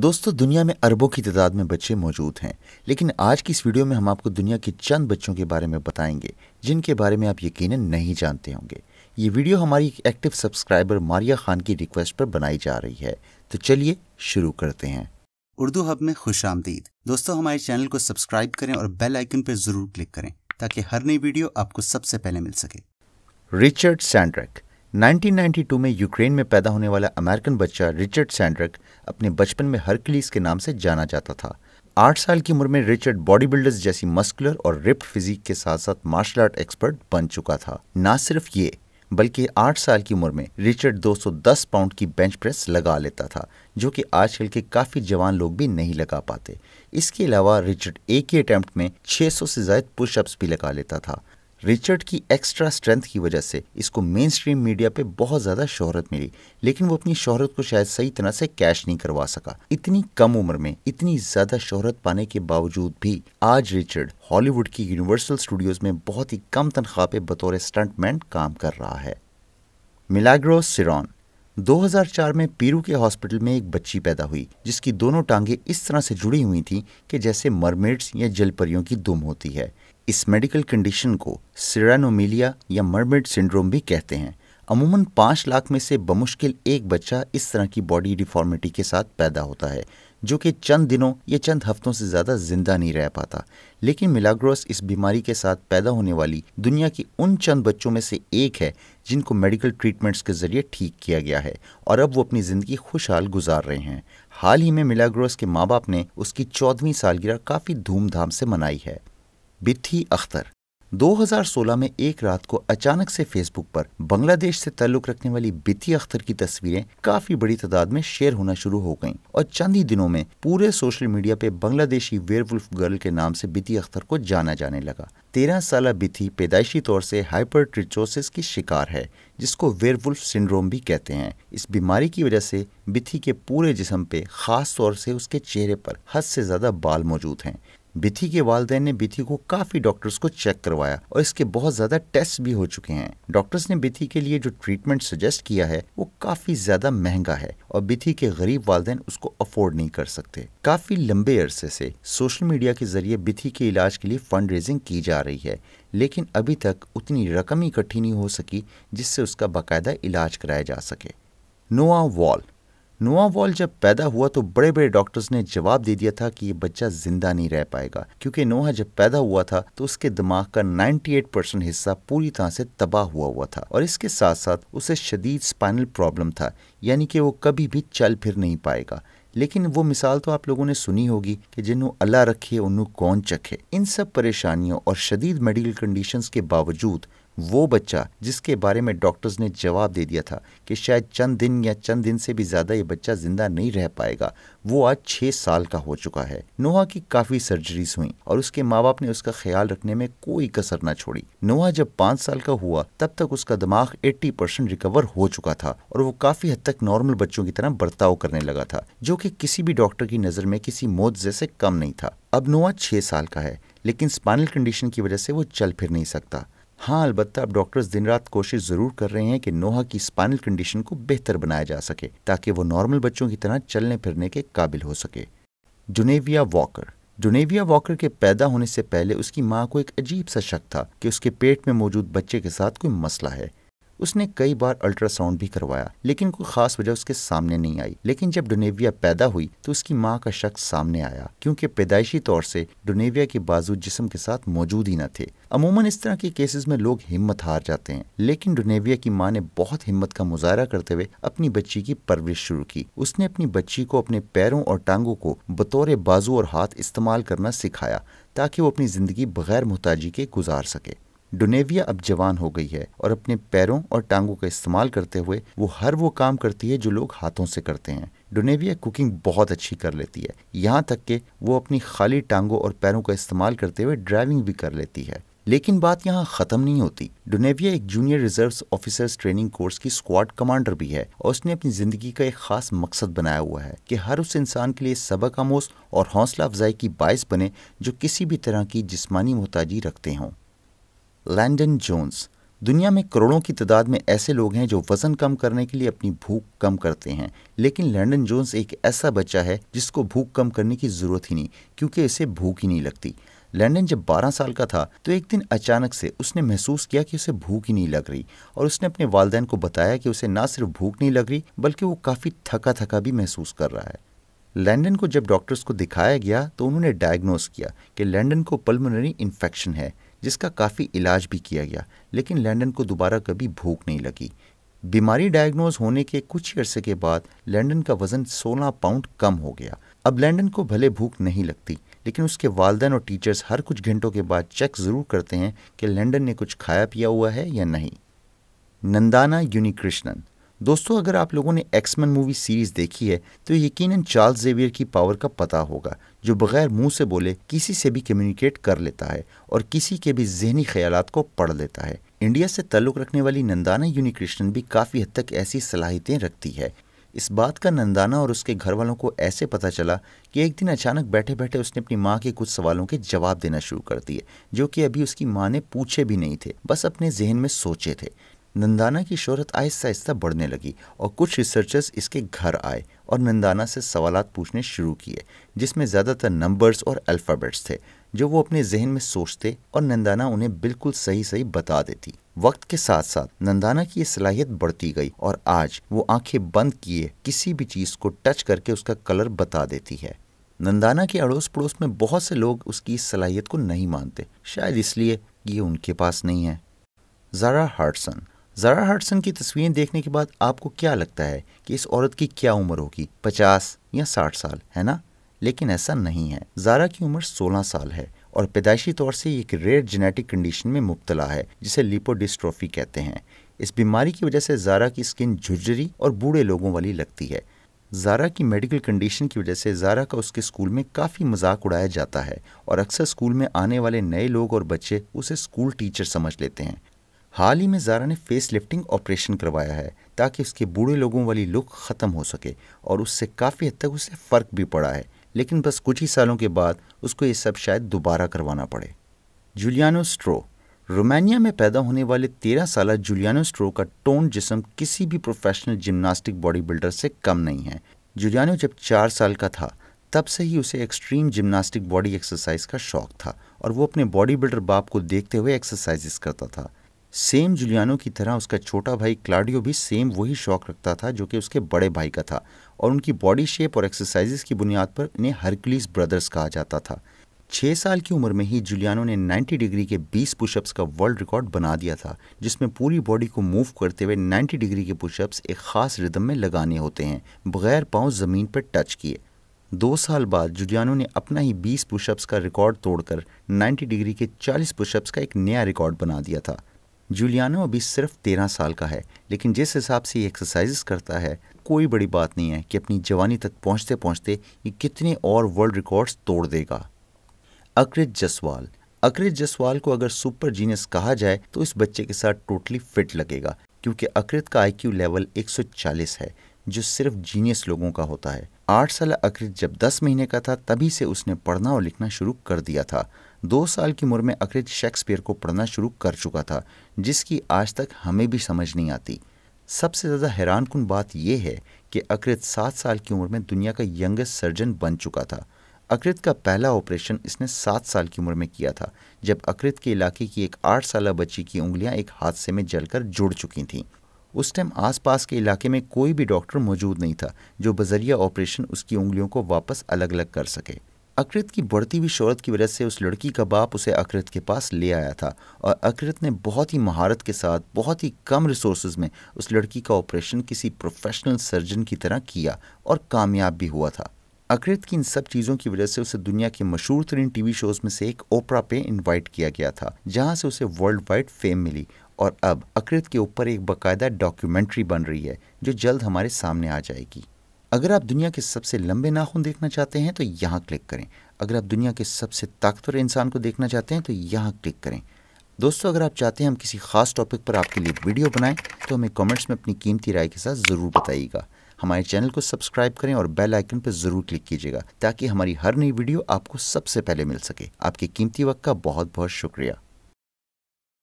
दोस्तों दुनिया में अरबों की तादाद में बच्चे मौजूद हैं लेकिन आज की इस वीडियो में हम आपको दुनिया के चंद बच्चों के बारे में बताएंगे जिनके बारे में आप यकीनन नहीं जानते होंगे ये वीडियो हमारी एक एक्टिव सब्सक्राइबर मारिया खान की रिक्वेस्ट पर बनाई जा रही है तो चलिए शुरू करते हैं उर्दू हब में खुश आमदीद दोस्तों हमारे चैनल को सब्सक्राइब करें और बेल आइकन पर ज़रूर क्लिक करें ताकि हर नई वीडियो आपको सबसे पहले मिल सके रिचर्ड सैंड्रक 1992 में यूक्रेन में पैदा होने वाला अमेरिकन बच्चा रिचर्ड सैंड्रक अपने बचपन में हरक्लीस के नाम से जाना जाता था आठ साल की उम्र में रिचर्ड बॉडी बिल्डर्स जैसी मस्कुलर और रिप फिजिक के साथ साथ मार्शल आर्ट एक्सपर्ट बन चुका था न सिर्फ ये बल्कि आठ साल की उम्र में रिचर्ड 210 पाउंड की बेंच प्रेस लगा लेता था जो कि आजकल के काफ़ी जवान लोग भी नहीं लगा पाते इसके अलावा रिचर्ड एक ही अटैम्प्ट में 600 से ज्यादा पुशअप्स भी लगा लेता था रिचर्ड की एक्स्ट्रा स्ट्रेंथ की वजह से इसको मेन स्ट्रीम मीडिया पे बहुत ज़्यादा शोहरत मिली लेकिन वो अपनी शोहरत को शायद सही तरह से कैश नहीं करवा सका इतनी कम उम्र में इतनी ज़्यादा शोहरत पाने के बावजूद भी आज रिचर्ड हॉलीवुड की यूनिवर्सल स्टूडियोज़ में बहुत ही कम तनख्वाह पे बतौर स्टंटमैन काम कर रहा है मिलाग्रो सिरोन 2004 में पीरू के हॉस्पिटल में एक बच्ची पैदा हुई जिसकी दोनों टांगें इस तरह से जुड़ी हुई थी कि जैसे मरमेड्स या जलपरियों की दुम होती है इस मेडिकल कंडीशन को सिरानोमिलिया या मर्मिड सिंड्रोम भी कहते हैं अमूमन पाँच लाख में से बमुश्किल एक बच्चा इस तरह की बॉडी डिफॉर्मिटी के साथ पैदा होता है जो कि चंद दिनों या चंद हफ्तों से ज़्यादा ज़िंदा नहीं रह पाता लेकिन मिलाग्रोस इस बीमारी के साथ पैदा होने वाली दुनिया की उन चंद बच्चों में से एक है जिनको मेडिकल ट्रीटमेंट्स के ज़रिए ठीक किया गया है और अब वो अपनी ज़िंदगी खुशहाल गुजार रहे हैं हाल ही में मिलाग्रोस के माँ बाप ने उसकी चौदहवीं सालगिरह काफ़ी धूमधाम से मनाई है बिथी अख्तर 2016 में एक रात को अचानक से फेसबुक पर बांग्लादेश से ताल्लुक रखने वाली बिथी अख्तर की तस्वीरें काफी बड़ी तादाद में शेयर होना शुरू हो गईं और चंद ही दिनों में पूरे सोशल मीडिया पे बांग्लादेशी वेयरवुल्फ गर्ल के नाम से बिथी अख्तर को जाना जाने लगा तेरह साल बिथी पैदाइशी तौर से हाइपर ट्रिचोसिस की शिकार है जिसको वेयरवुल्फ सिंड्रोम भी कहते हैं इस बीमारी की वजह से बिथी के पूरे जिसम पे खास तौर से उसके चेहरे पर हद से ज़्यादा बाल मौजूद हैं बिथी के वालदे ने बिथी को काफ़ी डॉक्टर्स को चेक करवाया और इसके बहुत ज़्यादा टेस्ट भी हो चुके हैं डॉक्टर्स ने बिथी के लिए जो ट्रीटमेंट सजेस्ट किया है वो काफ़ी ज़्यादा महंगा है और बिथी के गरीब वालदेन उसको अफोर्ड नहीं कर सकते काफ़ी लंबे अरसे से सोशल मीडिया के जरिए बिथी के इलाज के लिए फंड रेजिंग की जा रही है लेकिन अभी तक उतनी रकम इकट्ठी नहीं हो सकी जिससे उसका बाकायदा इलाज कराया जा सके नोआ वॉल नोआ वॉल जब पैदा हुआ तो बड़े बड़े डॉक्टर्स ने जवाब दे दिया था कि ये बच्चा जिंदा नहीं रह पाएगा क्योंकि नोहा जब पैदा हुआ था तो उसके दिमाग का 98 परसेंट हिस्सा पूरी तरह से तबाह हुआ हुआ था और इसके साथ साथ उसे शदीद स्पाइनल प्रॉब्लम था यानी कि वो कभी भी चल फिर नहीं पाएगा लेकिन वो मिसाल तो आप लोगों ने सुनी होगी कि जिन्हों अल्लाह रखे उन्हों कौन चखे इन सब परेशानियों और शदीद मेडिकल कंडीशंस के बावजूद वो बच्चा जिसके बारे में डॉक्टर्स ने जवाब दे दिया था कि शायद चंद दिन या चंद दिन से भी ज़्यादा ये बच्चा ज़िंदा नहीं रह पाएगा वो आज छह साल का हो चुका है नोहा की काफ़ी सर्जरीज हुई और उसके माँ बाप ने उसका ख्याल रखने में कोई कसर न छोड़ी नोहा जब पांच साल का हुआ तब तक उसका दिमाग एट्टी परसेंट रिकवर हो चुका था और वो काफ़ी हद तक नॉर्मल बच्चों की तरह बर्ताव करने लगा था जो कि किसी भी डॉक्टर की नज़र में किसी मौत जैसे कम नहीं था अब नोआ छह साल का है लेकिन स्पाइनल कंडीशन की वजह से वो चल फिर नहीं सकता हाँ अलबत्त अब डॉक्टर्स दिन रात कोशिश ज़रूर कर रहे हैं कि नोहा की स्पाइनल कंडीशन को बेहतर बनाया जा सके ताकि वो नॉर्मल बच्चों की तरह चलने फिरने के काबिल हो सके जुनेविया वॉकर जुनेविया वॉकर के पैदा होने से पहले उसकी माँ को एक अजीब सा शक था कि उसके पेट में मौजूद बच्चे के साथ कोई मसला है उसने कई बार अल्ट्रासाउंड भी करवाया लेकिन कोई खास वजह उसके सामने नहीं आई लेकिन जब डोनेविया पैदा हुई तो उसकी माँ का शख्स सामने आया क्योंकि पैदाइशी तौर से डोनेविया के बाजू जिसम के साथ मौजूद ही न थे अमूमन इस तरह के केसेस में लोग हिम्मत हार जाते हैं लेकिन डोनेविया की माँ ने बहुत हिम्मत का मुजाहरा करते हुए अपनी बच्ची की परवरिश शुरू की उसने अपनी बच्ची को अपने पैरों और टांगों को बतौर बाजू और हाथ इस्तेमाल करना सिखाया ताकि वो अपनी ज़िंदगी बगैर मोहताजी के गुजार सके डोनेविया अब जवान हो गई है और अपने पैरों और टांगों का इस्तेमाल करते हुए वो हर वो काम करती है जो लोग हाथों से करते हैं डोनेविया कुकिंग बहुत अच्छी कर लेती है यहाँ तक कि वो अपनी खाली टांगों और पैरों का इस्तेमाल करते हुए ड्राइविंग भी कर लेती है लेकिन बात यहाँ खत्म नहीं होती डोनेविया एक junior reserve officers training course की स्क्वाड कमांडर भी है और उसने अपनी जिंदगी का एक खास मकसद बनाया हुआ है कि हर उस इंसान के लिए सबक आमोज और हौसला अफजाई की बायस बने जो किसी भी तरह की जिस्मानी मोहताजी रखते हों लैंडन जोन्स दुनिया में करोड़ों की तादाद में ऐसे लोग हैं जो वज़न कम करने के लिए अपनी भूख कम करते हैं लेकिन लैंडन जोन्स एक ऐसा बच्चा है जिसको भूख कम करने की ज़रूरत ही नहीं क्योंकि इसे भूख ही नहीं लगती लैंडन जब 12 साल का था तो एक दिन अचानक से उसने महसूस किया कि उसे भूख ही नहीं लग रही और उसने अपने वालदेन को बताया कि उसे ना सिर्फ भूख नहीं लग रही बल्कि वो काफ़ी थका थका भी महसूस कर रहा है लैंडन को जब डॉक्टर्स को दिखाया गया तो उन्होंने डायग्नोस किया कि लैंडन को पल्मोनरी इन्फेक्शन है जिसका काफ़ी इलाज भी किया गया लेकिन लैंडन को दोबारा कभी भूख नहीं लगी बीमारी डायग्नोज होने के कुछ ही अरसे के बाद लैंडन का वज़न 16 पाउंड कम हो गया अब लैंडन को भले भूख नहीं लगती लेकिन उसके वालदेन और टीचर्स हर कुछ घंटों के बाद चेक ज़रूर करते हैं कि लैंडन ने कुछ खाया पिया हुआ है या नहीं नंदाना यूनिकृष्णन दोस्तों अगर आप लोगों ने एक्समैन मूवी सीरीज़ देखी है तो यकीनन चार्ल्स जेवियर की पावर का पता होगा जो बगैर मुंह से बोले किसी से भी कम्युनिकेट कर लेता है और किसी के भी जहनी ख्याल को पढ़ लेता है इंडिया से ताल्लुक़ रखने वाली नंदाना यूनिकृष्णन भी काफ़ी हद तक ऐसी सलाहियतें रखती है इस बात का नंदाना और उसके घर वालों को ऐसे पता चला कि एक दिन अचानक बैठे बैठे उसने अपनी माँ के कुछ सवालों के जवाब देना शुरू कर दिए जो कि अभी उसकी माँ ने पूछे भी नहीं थे बस अपने जहन में सोचे थे नंदाना की शोहरत आहिस्ता आहिस्ता बढ़ने लगी और कुछ रिसर्चर्स इसके घर आए और नंदाना से सवाल पूछने शुरू किए जिसमें ज़्यादातर नंबर्स और अल्फ़ाबेट्स थे जो वो अपने जहन में सोचते और नंदाना उन्हें बिल्कुल सही सही बता देती वक्त के साथ साथ नंदाना की ये सलाहियत बढ़ती गई और आज वो आंखें बंद किए किसी भी चीज़ को टच करके उसका कलर बता देती है नंदाना के अड़ोस पड़ोस में बहुत से लोग उसकी इस सलाहियत को नहीं मानते शायद इसलिए कि ये उनके पास नहीं है ज़ारा हार्डसन ज़रा हटसन की तस्वीरें देखने के बाद आपको क्या लगता है कि इस औरत की क्या उम्र होगी पचास या साठ साल है ना लेकिन ऐसा नहीं है जारा की उम्र 16 साल है और पैदाइशी तौर से एक रेयर जेनेटिक कंडीशन में मुबतला है जिसे लिपोडिस्ट्रॉफी कहते हैं इस बीमारी की वजह से जारा की स्किन झुरझुरी और बूढ़े लोगों वाली लगती है जारा की मेडिकल कंडीशन की वजह से जारा का उसके स्कूल में काफ़ी मजाक उड़ाया जाता है और अक्सर स्कूल में आने वाले नए लोग और बच्चे उसे स्कूल टीचर समझ लेते हैं हाल ही में जारा ने फेस लिफ्टिंग ऑपरेशन करवाया है ताकि उसके बूढ़े लोगों वाली लुक ख़त्म हो सके और उससे काफ़ी हद तक उसे फ़र्क भी पड़ा है लेकिन बस कुछ ही सालों के बाद उसको ये सब शायद दोबारा करवाना पड़े जुलियानो स्ट्रो रोमानिया में पैदा होने वाले तेरह साल जुलियानो स्ट्रो का टोन जिसम किसी भी प्रोफेशनल जिम्नास्टिक बॉडी बिल्डर से कम नहीं है जुलियानो जब चार साल का था तब से ही उसे एक्सट्रीम जिम्नास्टिक बॉडी एक्सरसाइज का शौक था और वो अपने बॉडी बिल्डर बाप को देखते हुए एक्सरसाइजेस करता था सेम जुलियानो की तरह उसका छोटा भाई क्लाडियो भी सेम वही शौक रखता था जो कि उसके बड़े भाई का था और उनकी बॉडी शेप और एक्सरसाइजेस की बुनियाद पर इन्हें हरक्लीस ब्रदर्स कहा जाता था छः साल की उम्र में ही जुलियानो ने 90 डिग्री के 20 पुशअप्स का वर्ल्ड रिकॉर्ड बना दिया था जिसमें पूरी बॉडी को मूव करते हुए 90 डिग्री के पुशअप्स एक ख़ास रिदम में लगाने होते हैं बगैर पाँव ज़मीन पर टच किए दो साल बाद जुलियानो ने अपना ही 20 पुशअप्स का रिकॉर्ड तोड़कर 90 डिग्री के 40 पुशअप्स का एक नया रिकॉर्ड बना दिया था जूलियानो अभी सिर्फ तेरह साल का है लेकिन जिस हिसाब से ये एक्सरसाइज करता है कोई बड़ी बात नहीं है कि अपनी जवानी तक पहुंचते पहुंचते ये कितने और वर्ल्ड रिकॉर्ड्स तोड़ देगा अकृत जसवाल अकृत जसवाल को अगर सुपर जीनियस कहा जाए तो इस बच्चे के साथ टोटली फिट लगेगा क्योंकि अकृत का आई लेवल एक है जो सिर्फ जीनियस लोगों का होता है आठ साल अकृत जब दस महीने का था तभी से उसने पढ़ना और लिखना शुरू कर दिया था दो साल की उम्र में अकृत शेक्सपियर को पढ़ना शुरू कर चुका था जिसकी आज तक हमें भी समझ नहीं आती सबसे ज़्यादा हैरान कन बात यह है कि अकृत सात साल की उम्र में दुनिया का यंगेस्ट सर्जन बन चुका था अकृत का पहला ऑपरेशन इसने सात साल की उम्र में किया था जब अकृत के इलाके की एक आठ साल बच्ची की उंगलियां एक हादसे में जलकर जुड़ चुकी थीं उस टाइम आसपास के इलाके में कोई भी डॉक्टर मौजूद नहीं था जो बजरिया ऑपरेशन उसकी उंगलियों को वापस अलग अलग कर सके अकृत की बढ़ती हुई शोहरत की वजह से उस लड़की का बाप उसे अकृत के पास ले आया था और अकृत ने बहुत ही महारत के साथ बहुत ही कम रिसोर्स में उस लड़की का ऑपरेशन किसी प्रोफेशनल सर्जन की तरह किया और कामयाब भी हुआ था अकृत की इन सब चीज़ों की वजह से उसे दुनिया के मशहूर तरीन टीवी शोज़ में से एक ओपरा पे इन्वाइट किया गया था जहाँ से उसे वर्ल्ड वाइड फेम मिली और अब अकृत के ऊपर एक बाकायदा डॉक्यूमेंट्री बन रही है जो जल्द हमारे सामने आ जाएगी अगर आप दुनिया के सबसे लंबे नाखून देखना चाहते हैं तो यहाँ क्लिक करें अगर आप दुनिया के सबसे ताकतवर इंसान को देखना चाहते हैं तो यहाँ क्लिक करें दोस्तों अगर आप चाहते हैं हम किसी ख़ास टॉपिक पर आपके लिए वीडियो बनाएं तो हमें कमेंट्स में अपनी कीमती राय के साथ ज़रूर बताइएगा हमारे चैनल को सब्सक्राइब करें और बेल आइकन पर ज़रूर क्लिक कीजिएगा ताकि हमारी हर नई वीडियो आपको सबसे पहले मिल सके आपके कीमती वक्त का बहुत बहुत शुक्रिया